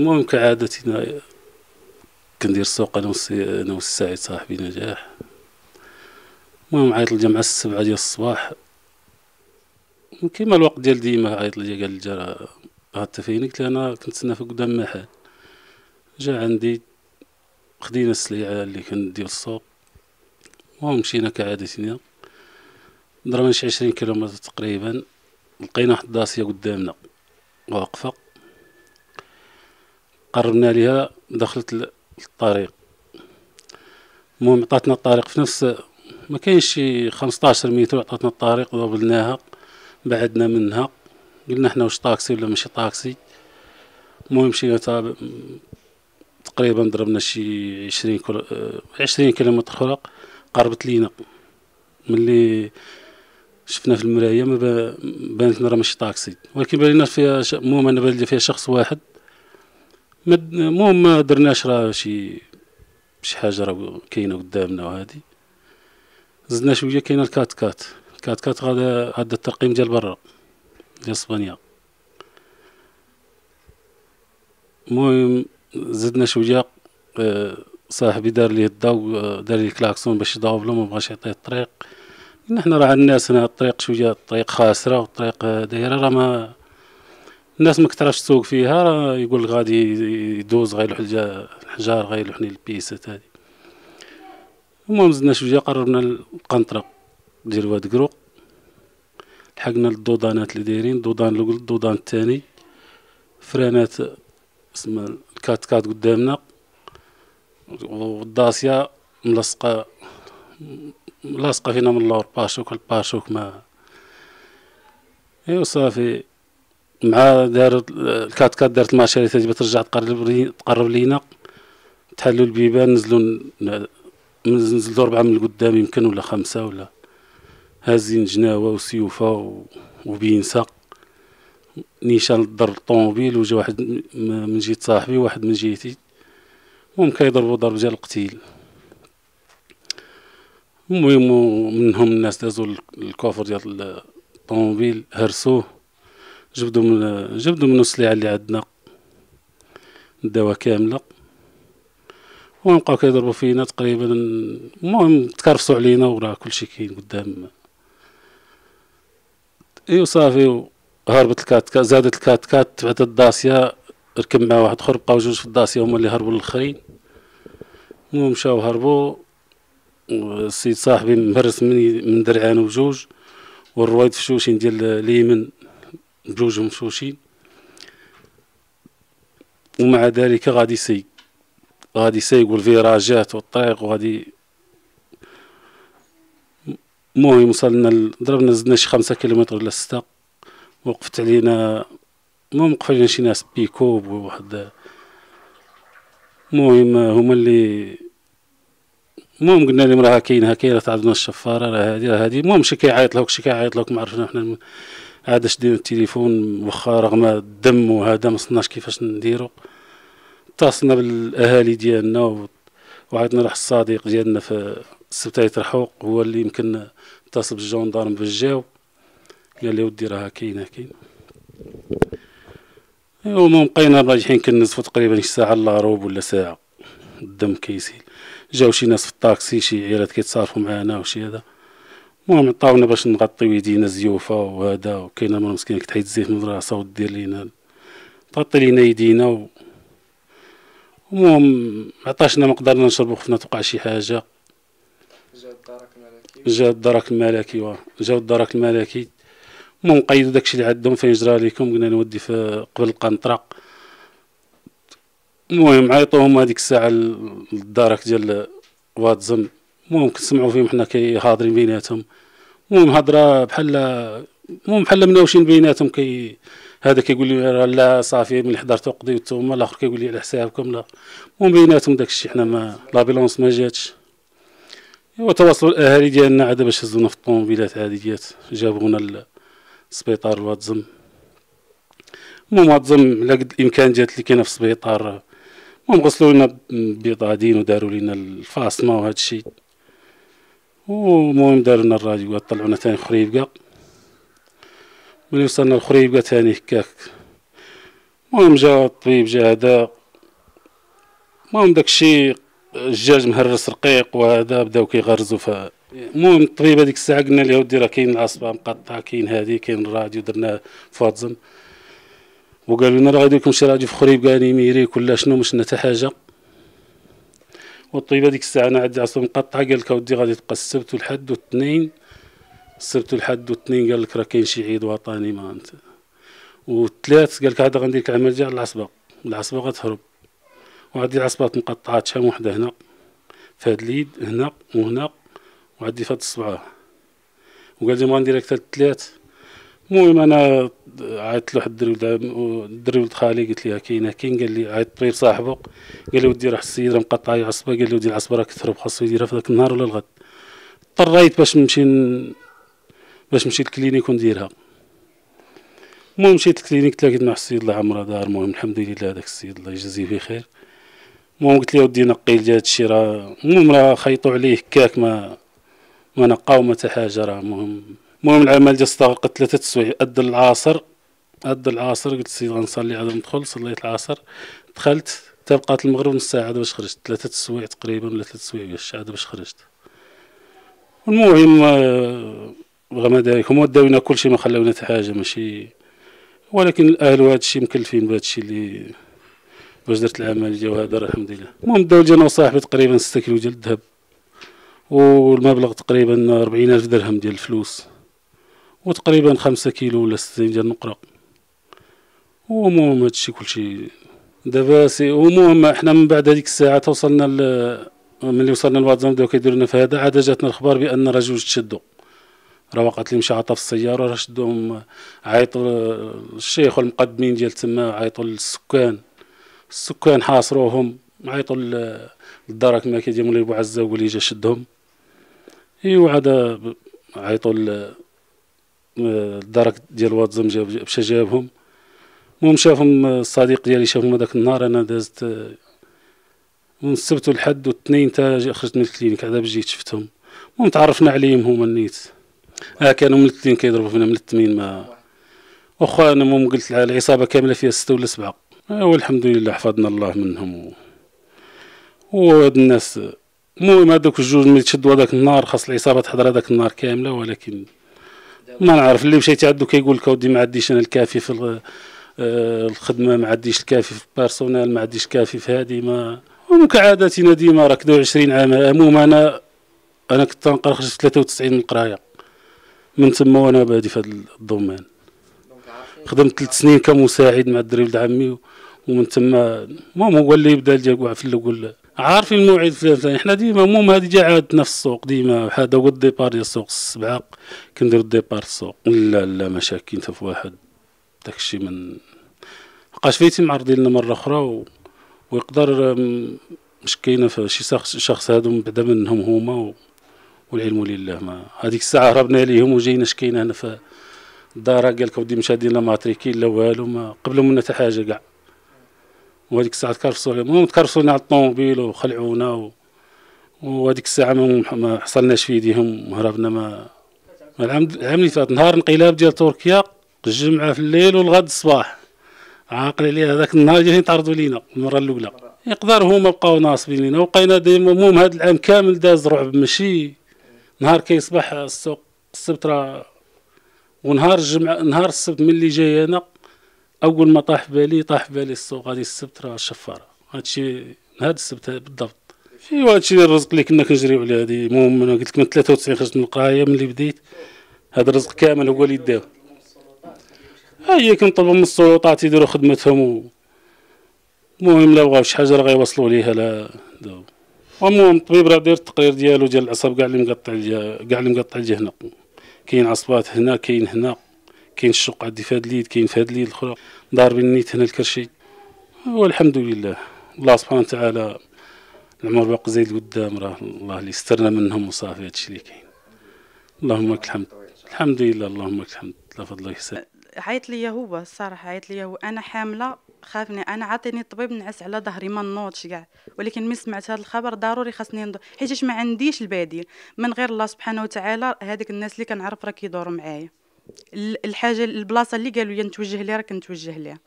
المهم كعادتنا كندير السوق انا وسي انا صاحبي نجاح المهم عيط الجمعة السبعة ديال الصباح كيما الوقت ديال ديما عيط ليا قال لي راه فين قلت له انا كنتسنى في قدام محل جا عندي خدينا السليعة اللي كندير السوق المهم مشينا كعادتنا ضربنا شي عشرين كيلومتر تقريبا لقينا واحد الداسية قدامنا واقفة قربنا ليها دخلت الطريق المهم عطاتنا الطريق في نفس ما كاينش شي 15 متر عطاتنا الطريق وقبلناها بعدنا منها قلنا حنا واش طاكسي ولا ماشي طاكسي المهم شي تقريبا ضربنا شي 20 كل... 20 كيلومتر اخرى قربت لينا ملي شفنا في المرايه ما بانت لنا راه ماشي طاكسي ولكن بان لنا فيها ش... المهم انا بان لي فيها شخص واحد مو ما درناش راه شي شي حاجه راه كاينه قدامنا وهادي زدنا شويه كاينه الكات كات الكات كات غادا هذا الترقيم ديال برا ديال اسبانيا المهم زدنا شويه آه، صاحبي دار لي الضو دار لي الكلاكسون باش يضاوب له ما بغاش يعطيه الطريق حنا راه الناس هنا الطريق شويه الطريق خاسره والطريق دايره راه ما الناس ما كثرش تسوق فيها راه يقول غادي يدوز غيلوح الحجار غيلوحني البيسات هذه المهم زدنا شويه قربنا القنطره ديال واد كروق لحقنا الدودانات اللي دايرين الدودان الاول الدودان الثاني فرانات اسم الكات كات قدامنا والداسيا ملصقه ملصقه فينا من اللور باشوك الباشوك ما ايوا صافي مع دارت الكات كات دارت الماشيه تجي ترجع تقرب لي تقرب لينا تحلوا البيبان نزلوا نزلوا اربعه من القدام يمكن ولا خمسه ولا هازين جناوه وسيوفه وبينسه نيشان ضر الطوموبيل وجا واحد من جهه صاحبي واحد من جهتي المهم كيضربوا ضرب ديال القتيل المهم منهم الناس دازوا الكوفر ديال الطوموبيل هرسوه جبدو من جبدو من السليعة اللي عندنا الدواء كاملة ونبقاو كيضربو فينا تقريبا المهم تكرفصوا علينا وراه كلشي كاين قدام اي صافي هربت الكات كات زادت الكات كات تبعت الداسيا ركب مع واحد اخر بقاو جوج في الداسيا هما اللي هربوا الاخرين المهم مشاو هربوا السيد صاحبي مهرس من من درعان وجوج والرويد في شوشين ديال اليمن بجوج مفروشين ومع ذلك غادي يسيق غادي يسيق والفيراجات والطريق وغادي المهم وصلنا ضربنا زدنا شي خمسة كيلومتر ولا ستة وقفت علينا المهم وقف علينا شي ناس بيكوب وواحد المهم هما اللي المهم قلنا لهم راه كاين ها راه تعرضنا الشفاره راه هادي راه هادي المهم شي كيعيط لك شي كيعيط لك ما عرفنا حنا عاد اش التليفون واخا رغم الدم وهذا ما صناش كيفاش نديرو اتصلنا بالاهالي ديالنا وعيطنا راح الصديق ديالنا في السبتاي ترحوق هو اللي يمكن اتصل بالجوندارم باش جاو قال لي ودي راه كاينه كاينه المهم بقينا راجحين كنزفو تقريبا شي ساعه الا روب ولا ساعه الدم كيسيل جاو شي ناس في الطاكسي شي عيالات كيتصارفوا معانا وشي هذا المهم عطاونا باش نغطيو يدينا زيوفه وهذا وكاينه مرة مسكينه كتحيد الزيت من راسها ودير لينا تغطي لينا يدينا و... المهم عطاشنا ما قدرنا نشربو خفنا توقع شي حاجه جا الدرك الملكي جا الدرك الملكي واه الدرك الملكي المهم قيدو داكشي اللي عندهم فين جرى ليكم قلنا نودي في قبل القنطرة المهم عيطوهم هذيك الساعه للدرك ديال واتزم المهم كنسمعوا فيهم حنا كي حاضرين بيناتهم المهم هضره بحال المهم بحال مناوشين بيناتهم كي هذا كيقول لي لا صافي ملي حضرتو قضيتو ما الاخر كيقول لي على حسابكم لا المهم بيناتهم داكشي حنا ما لابيلونس ما جاتش ايوا الاهالي ديالنا عاد باش هزونا في الطوموبيلات هادي جات جابونا للسبيطار الواتزم المهم واتزم على قد جات اللي كاينه في السبيطار المهم غسلوا لنا بيضادين وداروا لنا الفاصمه وهذا الشيء ومهم دارنا الراجي طلعونا تاني خريبقة ملي وصلنا الخريبقة تاني هكاك المهم جا الطبيب جا هدا المهم داكشي الجاج مهرس رقيق وهذا بداو كيغرزو ف المهم الطبيب هذيك الساعه قلنا ليه ودي راه كاين العصبه مقطعه كاين هذه كاين الراديو درناه فاتزم وقالوا لنا راه غادي لكم شي راديو في خريبقة قال يميري كلا شنو مشنا حتى حاجه والطيبه ديك الساعه انا عندي عصا مقطعه قال لك اودي غادي تبقى السبت والحد والاثنين السبت والحد والاثنين قال لك راه كاين شي عيد وطني ما انت والثلاث قال لك هذا غندير لك العمل ديال العصبه العصبه غتهرب وعندي العصبات مقطعات شحال وحده هنا في هاد اليد هنا وهنا وعندي فهاد الصبعه وقال لي ما غندير لك حتى الثلاث المهم انا عيطت لواحد الدري ولد الدري ولد خالي قلت ليه كاين كاين قال لي عيطت بغير صاحبه قال لي ودي راح السيد راه لي عصبه قال لي ودي العصبه راه كثر خاصو يديرها في ذاك النهار ولا الغد اضطريت باش نمشي باش نمشي للكلينيك ونديرها المهم مشيت للكلينيك تلاقيت مع السيد الله عمره دار المهم الحمد لله هذاك السيد الله يجزيه بخير المهم قلت له ودي نقي لي الشي راه المهم راه خيطوا عليه هكاك ما ما نقاو ما حتى حاجه راه المهم المهم العمل ديال الصداقة ثلاثة تسويع أد العصر أد العصر قلت السيد غنصلي عاد ندخل صليت العصر دخلت تبقات المغرب نص ساعة باش خرجت ثلاثة تسويع تقريبا ولا ثلاثة تسويع باش عاد باش خرجت المهم آه، بغى ما هما داونا كلشي ما خلاونا حتى حاجة ماشي ولكن الأهل وهذا الشيء مكلفين بهذا الشيء اللي باش درت العمل ديال هذا الحمد لله المهم داو جانا انا تقريبا 6 كيلو ديال الذهب والمبلغ تقريبا 40000 درهم ديال الفلوس وتقريبا خمسة كيلو ولا ستين ديال النقرة ومهم هادشي كلشي دابا سي المهم حنا من بعد هذيك الساعة توصلنا ل ملي وصلنا لواتزام بداو كيديرو لنا في هذا عاد جاتنا الخبر بان راه جوج تشدو راه وقعت لهم شي عطا في السيارة راه شدوهم عيطوا الشيخ والمقدمين ديال تما عيطوا للسكان السكان حاصروهم عيطوا للدرك كما ديال مولاي بو وقولي جا شدهم ايوا عاد عيطوا الدرك ديال واتزم جاب مشى جابهم المهم شافهم آه، الصديق ديالي شافهم هذاك النهار انا دازت آه، من السبت والحد والاثنين تا خرجت من الكلينيك عاد جيت شفتهم المهم تعرفنا عليهم هما النيت اه كانوا من الاثنين كيضربوا فينا من التمين ما واخا انا المهم قلت العصابه كامله فيها سته ولا سبعه ايوا آه، والحمد لله حفظنا الله منهم و... وهاد الناس المهم هادوك الجوج ملي تشدوا هذاك النهار خاص العصابه تحضر هذاك النهار كامله ولكن ما نعرف اللي مشيتي عنده كيقول لك اودي ما عنديش انا الكافي في آه، الخدمه ما عنديش الكافي في البيرسونال ما عنديش الكافي في هذه ما وكعادتنا ديما راه 20 عام عموما انا انا كنت نقرا خرجت 93 من القرايه من تما وانا بادي في هذا الدومين خدمت ثلاث سنين كمساعد مع الدريب عمي ومن تما المهم هو اللي بدا في الاول عارفين الموعد فلان احنا ديما المهم هذه جا عادتنا في السوق ديما هذا هو الديبار ديال السوق السبعه كنديرو الديبار السوق لا لا مشاكل في واحد داكشي من بقاش فيتي معرضين لنا مره اخرى و... ويقدر مش كاينه في شي شخص شخص هادو من بعدا منهم هما و... والعلم لله ما هذيك الساعه هربنا ليهم وجينا شكينا هنا في الدار قال لك ودي مشى ديالنا لا ماتريكي لا والو ما قبلوا منا حتى حاجه كاع وهذيك الساعه تكرفصوا المهم لنا على الطوموبيل وخلعونا و... وهذيك الساعه ما حصلناش في ايديهم هربنا ما العام العام اللي فات نهار انقلاب ديال تركيا الجمعه في الليل والغد الصباح عاقل عليا هذاك النهار جايين يتعرضوا لينا المره الاولى يقدر هما بقاو ناصبين لينا وبقينا ديما المهم هذا العام كامل داز رعب ماشي نهار كيصبح السوق السبت راه ونهار الجمعه نهار السبت ملي جاي انا اول ما طاح بالي طاح بالي السوق غادي السبت راه الشفاره هادشي نهار السبت بالضبط ايوا هادشي الرزق اللي كنا كنجريو عليه هادي المهم انا قلت لك من 93 خرجت من القرايه ملي بديت هاد الرزق كامل هو اللي داو ها هي كنطلبوا من السلطات يديروا خدمتهم المهم لا بغاو شي حاجه راه غيوصلوا ليها لا داو المهم الطبيب راه داير التقرير ديالو ديال العصب كاع اللي مقطع كاع اللي مقطع الجهه هنا كاين عصبات هنا كاين هنا كاين الشق عندي في هاد اليد كاين في هاد اليد الاخرى بين نيت هنا الكرشي والحمد لله الله سبحانه وتعالى العمر باق زايد القدام راه الله اللي يسترنا منهم وصافي هادشي اللي كاين اللهم لك الحمد الحمد لله اللهم لك الحمد لا فضل الله يحسن عيط ليا هو الصراحه عيط ليا هو انا حامله خافني انا عاطيني الطبيب نعس على ظهري ما نوضش كاع ولكن ملي سمعت هذا الخبر ضروري خاصني نض حيتاش ما عنديش البديل من غير الله سبحانه وتعالى هذيك الناس اللي كنعرف راه كيدوروا معايا الحاجه البلاصه اللي قالوا لي نتوجه ليها راك نتوجه ليها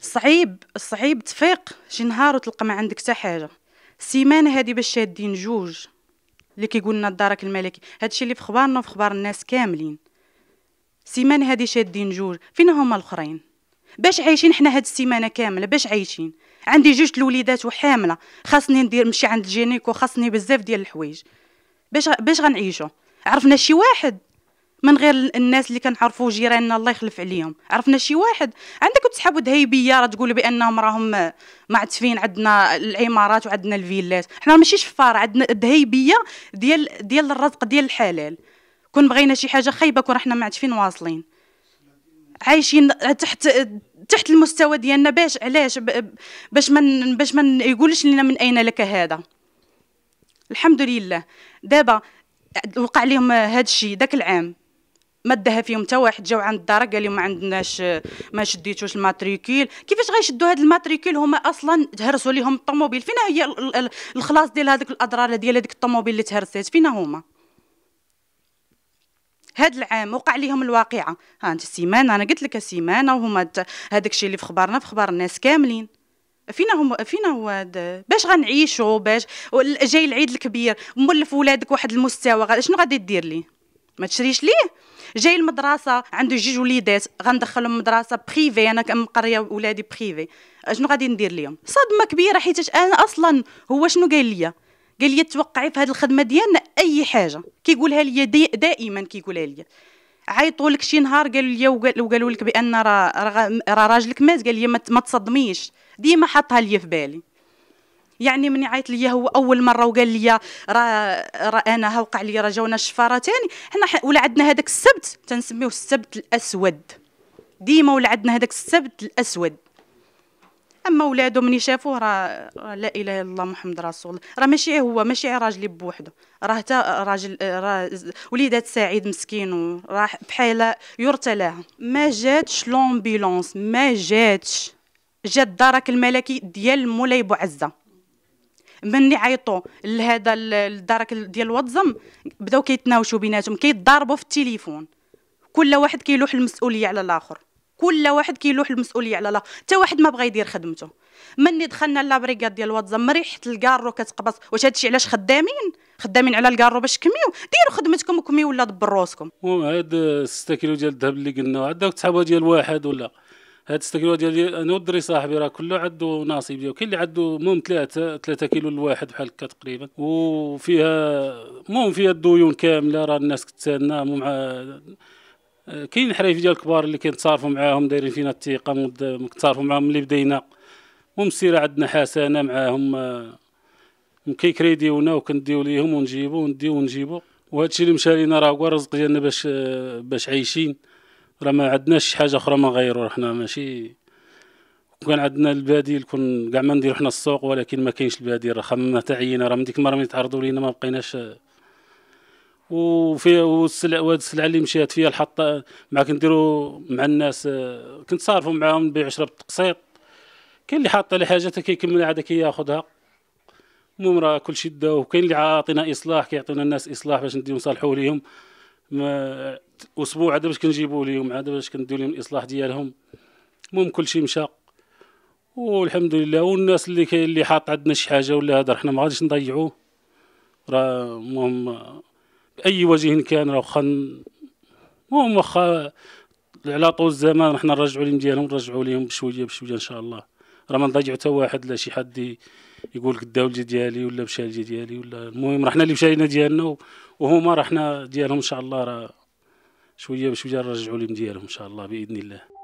صعيب صعيب تفيق شي نهار وتلقى ما عندك حتى حاجه السيمانه هادي باش شادين جوج اللي كيقولنا الدرك الملكي هادشي اللي في خبارنا وفي خبار الناس كاملين السيمانه هادي شادين جوج فين هما الاخرين باش عايشين حنا هاد السيمانه كامله باش عايشين عندي جوج الوليدات وحامله خاصني ندير نمشي عند الجينيكو خاصني بزاف ديال الحوايج باش باش غنعيشوا عرفنا شي واحد من غير الناس اللي كنعرفو جيراننا الله يخلف عليهم عرفنا شي واحد عندك تسحبوا دهيبيه راه تقولوا بانهم راهم معتفين عندنا العمارات وعندنا الفيلات حنا ماشي شفار عندنا دهيبيه ديال ديال الرزق ديال الحلال كون بغينا شي حاجه خايبه كون حنا معتفين واصلين عايشين تحت تحت المستوى ديالنا باش علاش باش ما باش ما يقولش لنا من اين لك هذا الحمد لله دابا وقع لهم هذا الشيء ذاك العام ما داها فيهم حتى واحد جاو عند الدار قال لهم ما عندناش ما شديتوش الماتريكول كيفاش غيشدوا هاد الماتريكول هما اصلا تهرسوا لهم الطوموبيل فينا هي الخلاص ديال هذوك الاضرار ديال هذيك الطوموبيل اللي تهرسات فينا هما هاد العام وقع لهم الواقعه ها انت سيمانه انا قلت لك سيمانه وهما هذاك الشيء اللي في خبارنا في خبار الناس كاملين فينا هم فينا هو باش غنعيشوا باش جاي العيد الكبير مولف ولادك واحد المستوى شنو غادي دير ليه ما تشريش ليه جاي المدرسه عنده جوج وليدات غندخلهم مدرسه بريفي انا كمقريه ولادي بريفي شنو غادي ندير لهم صدمه كبيره حيت انا اصلا هو شنو قال لي قال لي توقعي في هذه الخدمه ديالنا اي حاجه كيقولها لي دائما كيقولها لي عيطوا لك شي نهار قالوا لي وقالوا لك بان راه را راجلك مات قال لي ما تصدميش ديما حطها لي في بالي يعني من عيط ليا هو اول مره وقال لي راه راه انا وقع لي راه جاونا الشفاره ثاني يعني حنا ولا عندنا هذاك السبت تنسميوه السبت الاسود ديما ولا عندنا هذاك السبت الاسود اما ولادو مني شافوه راه لا اله الا الله محمد رسول الله راه ماشي هو ماشي راجلي بوحده راه حتى راجل راه وليدات سعيد مسكين وراح بحال يرثى لها ما جاتش لومبيلونس ما جاتش جات الدرك الملكي ديال مولاي بوعزه مني عيطوا لهذا الدرك ديال الواتزم بداو كيتناوشوا بيناتهم كيتضاربوا في التليفون كل واحد كيلوح المسؤوليه على الاخر كل واحد كيلوح المسؤوليه على الاخر حتى واحد ما بغى يدير خدمته مني دخلنا لابريكاد ديال الواتزم ريحه الكارو كتقبص واش هادشي علاش خدامين خدامين على الكارو باش كميو ديروا خدمتكم وكميو ولا دبر روسكم هاد 6 كيلو ديال الذهب اللي قلنا عندك تحابه ديال واحد ولا هاد 6 كيلو ديال الدري صاحبي راه كله عنده نصيب ديالو كاين اللي عنده المهم ثلاثه ثلاثه كيلو الواحد بحال هكا تقريبا وفيها المهم فيها الديون كامله راه الناس كتسالنا مع كاين الحرايف ديال الكبار اللي كنتصارفوا معاهم دايرين فينا الثقه كنتصارفوا معاهم ملي بدينا المهم السيره عندنا حسنه معاهم آه، كيكريديونا وكنديو ليهم ونجيبو ونديو ونجيبو وهادشي اللي مشى لينا راه هو الرزق ديالنا باش باش عايشين راه ما عندناش حاجه اخرى ما غيروا حنا ماشي كان عندنا البديل كون كاع ما نديرو حنا السوق ولكن ما كاينش البديل راه تاع تعيينا راه من ديك المره ملي تعرضوا لينا ما بقيناش وفي والسلع وهاد السلعه اللي مشات فيها الحطه مع كنديروا مع الناس كنت صارفوا معاهم نبيع شرب التقسيط كاين اللي حاط لي حاجه حتى كيكمل عاد كياخذها المهم راه كلشي داو كاين اللي عاطينا اصلاح كيعطيونا الناس اصلاح باش نديو نصالحوا ليهم ما اسبوع عاد باش كنجيبو ليهم عاد باش كندير لهم الاصلاح ديالهم المهم كلشي مشى والحمد لله والناس اللي كاين اللي حاط عندنا شي حاجه ولا هذا حنا ما غاديش نضيعوه راه المهم باي وجه كان راه واخا المهم واخا على طول الزمان حنا نرجعوا لهم ديالهم نرجعوا لهم بشويه بشويه ان شاء الله راه ما نضيع حتى واحد لا شي حد يقول داو الجي ديالي ولا مشى الجي ديالي ولا المهم راه حنا اللي مشينا ديالنا وهما راه حنا ديالهم ان شاء الله راه شويه بشويه نرجعوا لهم ديالهم ان شاء الله باذن الله